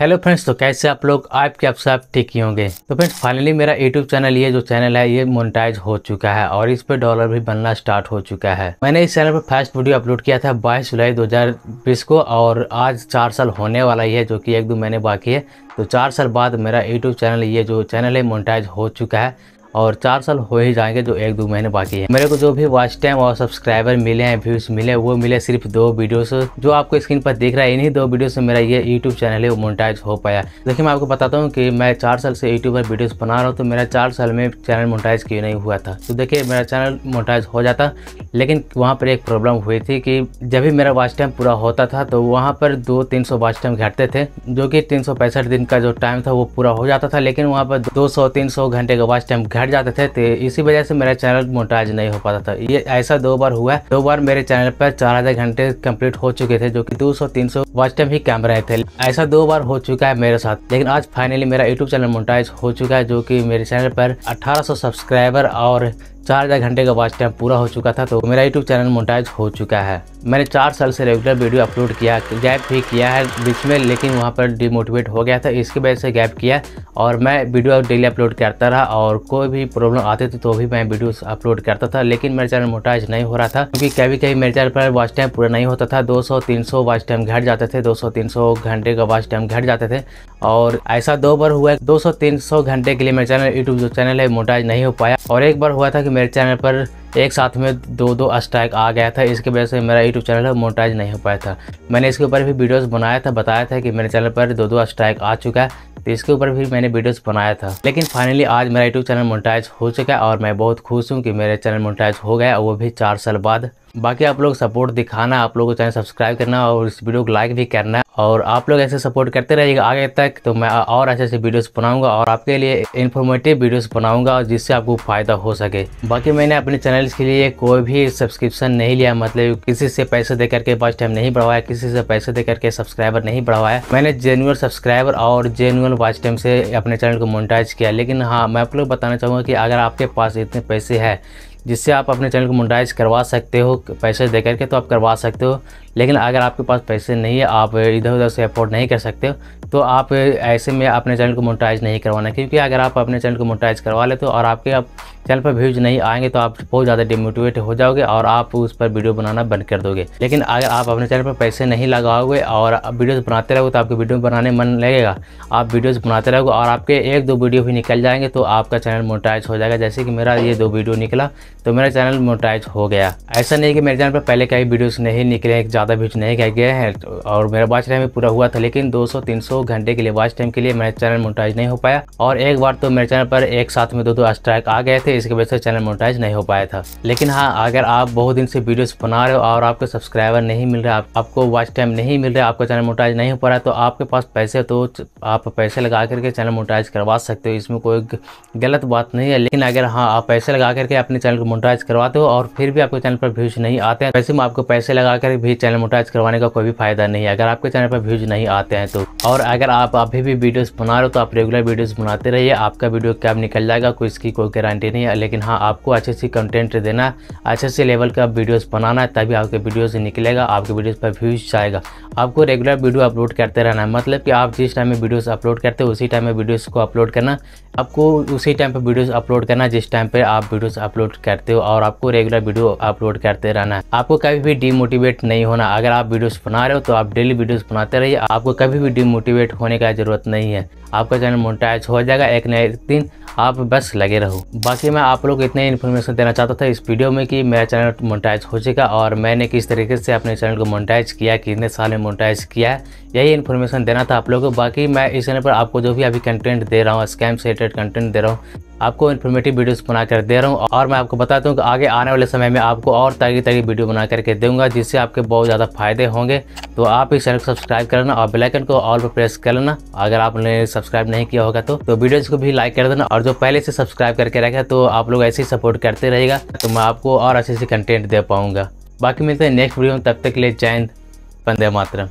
hello friends तो कैसे आप लोग आपके आप सब ठीक ही होंगे तो फ्रेंड्स फाइनली मेरा यूट्यूब चैनल ये जो चैनल है ये मोनेटाइज हो चुका है और इस पे डॉलर भी बनना स्टार्ट हो चुका है मैंने इस चैनल पर फर्स्ट वीडियो अपलोड किया था 22 जुलाई 2020 को और आज चार साल होने वाला ही है जो कि एक दो महीने बाकी है तो चार साल बाद मेरा यूट्यूब चैनल ये जो चैनल है मोनिटाइज हो चुका है और चार साल हो ही जाएंगे जो एक दो महीने बाकी है मेरे को जो भी वॉच टाइम और सब्सक्राइबर मिले हैं व्यूज मिले वो मिले सिर्फ दो से जो आपको स्क्रीन पर देख रहा है इन्हीं दो वीडियो से मेरा ये यूट्यूब चैनल है वो मोनिटाइज हो पाया देखिए मैं आपको बताता हूँ कि मैं चार साल से यूट्यूब पर वीडियो बना रहा हूँ तो मेरा चार साल में चैनल मोनिटाइज क्यों नहीं हुआ था तो देखिये मेरा चैनल मोनिटाइज हो जाता लेकिन वहाँ पर एक प्रॉब्लम हुई थी कि जब भी मेरा वॉच टाइम पूरा होता था तो वहाँ पर दो तीन सौ वॉच टाइम घटते थे जो कि तीन दिन का जो टाइम था वो पूरा हो जाता था लेकिन वहाँ पर दो सौ घंटे का वॉच टाइम घट जाते थे तो इसी वजह से मेरा चैनल मोटाइज नहीं हो पाता था ये ऐसा दो बार हुआ है दो बार मेरे चैनल पर चार आधे घंटे कंप्लीट हो चुके थे जो कि 200 300 वॉच टाइम ही कैम रहे थे ऐसा दो बार हो चुका है मेरे साथ लेकिन आज फाइनली मेरा यूट्यूब चैनल मोटाइज हो चुका है जो की मेरे चैनल पर अठारह सब्सक्राइबर और चार हज़ार घंटे का वॉच टाइम पूरा हो चुका था तो मेरा यूट्यूब चैनल मोटाइज हो चुका है मैंने चार साल से रेगुलर वीडियो अपलोड किया गैप भी किया है बीच में लेकिन वहाँ पर डिमोटिवेट हो गया था इसकी वजह से गैप किया और मैं वीडियो डेली अपलोड करता रहा और कोई भी प्रॉब्लम आती थी तो भी मैं वीडियो अपलोड करता था लेकिन मेरा चैनल मोटाइज नहीं हो रहा था क्योंकि कभी कभी मेरे चैनल पर वॉच टाइम पूरा नहीं होता था दो सौ तीन सौ वॉच टाइम घट जाते थे दो सौ तीन सौ घंटे का वॉच टाइम घट जाते थे और ऐसा दो बार हुआ है तीन सौ घंटे के लिए मेरे चैनल यूट्यूब जो चैनल है मोटाइज नहीं हो पाया और एक बार हुआ था कि मेरे चैनल पर एक साथ में दो दो स्ट्राइक आ गया था इसके वजह से मेरा यूट्यूब चैनल मोटाइज नहीं हो पाया था मैंने इसके ऊपर भी वीडियोस बनाया था बताया था कि मेरे चैनल पर दो दो स्ट्राइक आ चुका है तो इसके ऊपर भी मैंने वीडियोस बनाया था लेकिन फाइनली आज मेरा यूट्यूब चैनल मोनेटाइज हो चुका है और मैं बहुत खुश हूँ कि मेरा चैनल मोनेटाइज हो गया वो भी चार साल बाद बाकी आप लोग सपोर्ट दिखाना आप लोगों को चैनल सब्सक्राइब करना और इस वीडियो को लाइक भी करना और आप लोग ऐसे सपोर्ट करते रहिएगा आगे तक तो मैं और ऐसे ऐसे वीडियोस बनाऊंगा और आपके लिए इन्फॉर्मेटिव वीडियोस बनाऊंगा जिससे आपको फ़ायदा हो सके बाकी मैंने अपने चैनल के लिए कोई भी सब्सक्रिप्शन नहीं लिया मतलब किसी से पैसे दे करके फर्स्ट टाइम नहीं बढ़वाया किसी से पैसे दे करके सब्सक्राइबर नहीं बढ़वाया मैंने जेनुअन सब्सक्राइबर और जेनुअन फर्स्ट टाइम से अपने चैनल को मोनिटाइज किया लेकिन हाँ मैं आप लोग बताना चाहूँगा कि अगर आपके पास इतने पैसे हैं जिससे आप अपने चैनल को मोनिटाइज करवा सकते हो पैसे दे करके तो आप करवा सकते हो लेकिन अगर आपके पास पैसे नहीं है आप इधर उधर से अफोर्ड नहीं कर सकते तो आप ऐसे में अपने चैनल को मोटाइज नहीं करवाना क्योंकि अगर आप अपने चैनल को मोटाइज करवा लेते हो और आपके आप चैनल पर व्यूज नहीं आएंगे तो आप बहुत ज़्यादा डिमोटिवेट हो जाओगे और आप उस पर वीडियो बनाना बंद कर दोगे लेकिन अगर आप अपने चैनल पर पैसे नहीं लगाओगे और वीडियोज़ बनाते रहोगे तो आपके वीडियो बनाने मन लगेगा आप वीडियोज़ बनाते रहोगे और आपके एक दो वीडियो भी निकल जाएंगे तो आपका चैनल मोटाइज हो जाएगा जैसे कि मेरा ये दो वीडियो निकला तो मेरा चैनल मोटाइज हो गया ऐसा नहीं कि मेरे चैनल पर पहले कई वीडियोज़ नहीं निकले ज़्यादा व्यूज नहीं किया गया है और मेरा वॉच टाइम भी पूरा हुआ था लेकिन 200-300 घंटे के लिए वॉच टाइम के लिए मेरा चैनल मोटाइज नहीं हो पाया और एक बार तो मेरे चैनल पर एक साथ में दो दो स्ट्राइक आ गए थे इसकी वजह से चैनल मोटाइज नहीं हो पाया था लेकिन हाँ अगर आप बहुत दिन से वीडियोज बना रहे हो और आपके सब्सक्राइबर नहीं मिल रहा आपको वॉच टाइम नहीं मिल रहा आपका चैनल मोटाइज नहीं हो पा रहा तो आपके पास पैसे तो आप पैसे लगा करके चैनल मोटाइज करवा सकते हो इसमें कोई गलत बात नहीं है लेकिन अगर हाँ आप पैसे लगा करके अपने चैनल को मोटाइज करवाते हो और फिर भी आपके चैनल पर व्यूज नहीं आते हैं वैसे तो में आपको पैसे लगा कर भी चैनल चैनल मोटाइज करवाने का कोई भी फायदा नहीं है अगर आपके चैनल पर व्यूज नहीं आते हैं तो और अगर आप अभी भी वीडियोस बना रहे हो तो आप रेगुलर वीडियोस बनाते रहिए आपका वीडियो कैब निकल जाएगा कोई इसकी कोई गारंटी नहीं है लेकिन हाँ आपको अच्छे से कंटेंट देना अच्छे से लेवल का वीडियोज बनाना है तभी आपके वीडियोस निकलेगा आपके वीडियोज पर व्यूज जाएगा आपको रेगुलर वीडियो अपलोड करते रहना है मतलब कि आप जिस टाइम में वीडियोज अपलोड करते हो उसी टाइम में वीडियोज को अपलोड करना आपको उसी टाइम पर वीडियोज अपलोड करना जिस टाइम पर आप वीडियोज अपलोड करते हो और आपको रेगुलर वीडियो अपलोड करते रहना है आपको कभी भी डीमोटिवेट नहीं होना बनाना अगर आप वीडियोस बना रहे हो तो आप डेली वीडियोस बनाते रहिए आपको कभी भी डिमोटिवेट होने का ज़रूरत नहीं है आपका चैनल मोनिटाइज हो जाएगा एक न एक दिन आप बस लगे रहो बाकी मैं आप लोग को इतना इन्फॉर्मेशन देना चाहता था इस वीडियो में कि मेरा चैनल मोनिटाइज हो चुका और मैंने किस तरीके से अपने चैनल को मोनिटाइज किया कितने साल में मोनिटाइज किया यही इन्फॉर्मेशन देना था आप लोगों को बाकी मैं इस चैनल पर आपको जो भी अभी कंटेंट दे रहा हूँ स्कैम से रिलेटेड कंटेंट दे रहा हूँ आपको इन्फॉर्मेटिव वीडियोस बना कर दे रहा हूँ और मैं आपको बताता हूँ कि आगे आने वाले समय में आपको और तरीके तरीके वीडियो बना करके दूंगा जिससे आपके बहुत ज़्यादा फायदे होंगे तो आप इस चैनल को सब्सक्राइब कर लेना और बेलाइकन को ऑल पर प्रेस कर लेना अगर आपने सब्सक्राइब नहीं किया होगा तो, तो वीडियोज़ को भी लाइक कर देना और जो पहले से सब्सक्राइब करके रखा तो आप लोग ऐसे ही सपोर्ट करते रहेगा तो मैं आपको और अच्छे से कंटेंट दे पाऊँगा बाकी मिलते हैं नेक्स्ट वीडियो में तब तक के लिए जय हिंद वंदे मातरम